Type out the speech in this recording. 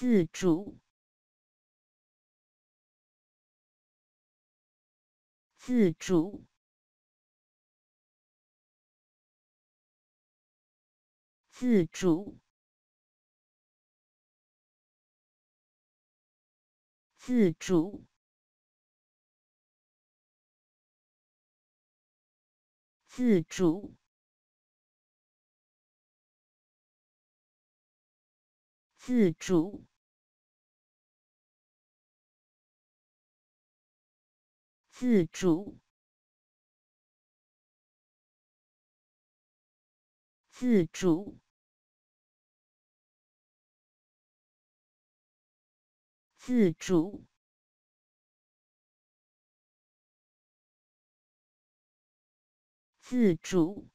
自主，自主，自主，自主，自主，自主。自主自主，自主，自主，自主。